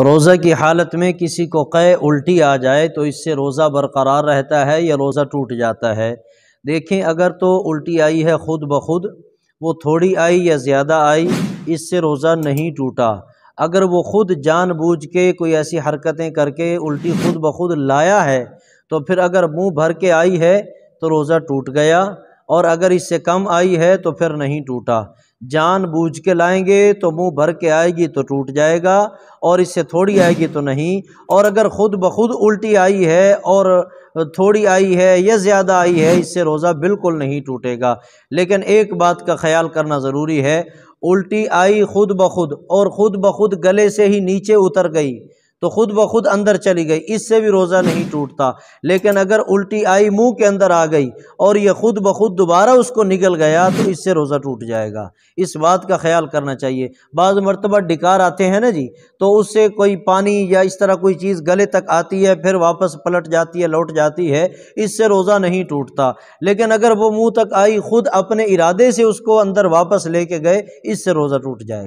रोज़ा की हालत में किसी को कै उल्टी आ जाए तो इससे रोज़ा बरकरार रहता है या रोज़ा टूट जाता है देखें अगर तो उल्टी आई है ख़ुद ब खुद वो थोड़ी आई या ज़्यादा आई इससे रोज़ा नहीं टूटा अगर वो ख़ुद जानबूझ के कोई ऐसी हरकतें करके उल्टी खुद ब खुद लाया है तो फिर अगर मुंह भर के आई है तो रोज़ा टूट गया और अगर इससे कम आई है तो फिर नहीं टूटा जान बूझ के लाएंगे तो मुंह भर के आएगी तो टूट जाएगा और इससे थोड़ी आएगी तो नहीं और अगर ख़ुद ब खुद उल्टी आई है और थोड़ी आई है या ज़्यादा आई है इससे रोज़ा बिल्कुल नहीं टूटेगा लेकिन एक बात का ख्याल करना ज़रूरी है उल्टी आई खुद ब खुद और ख़ुद ब खुद गले से ही नीचे उतर गई तो खुद ब खुद अंदर चली गई इससे भी रोज़ा नहीं टूटता लेकिन अगर उल्टी आई मुंह के अंदर आ गई और ये खुद ब खुद दोबारा उसको निकल गया तो इससे रोज़ा टूट जाएगा इस बात का ख्याल करना चाहिए बाद मरतबा डिकार आते हैं ना जी तो उससे कोई पानी या इस तरह कोई चीज़ गले तक आती है फिर वापस पलट जाती है लौट जाती है इससे रोज़ा नहीं टूटता लेकिन अगर वो मुँह तक आई खुद अपने इरादे से उसको अंदर वापस लेके गए इससे रोज़ा टूट जाएगा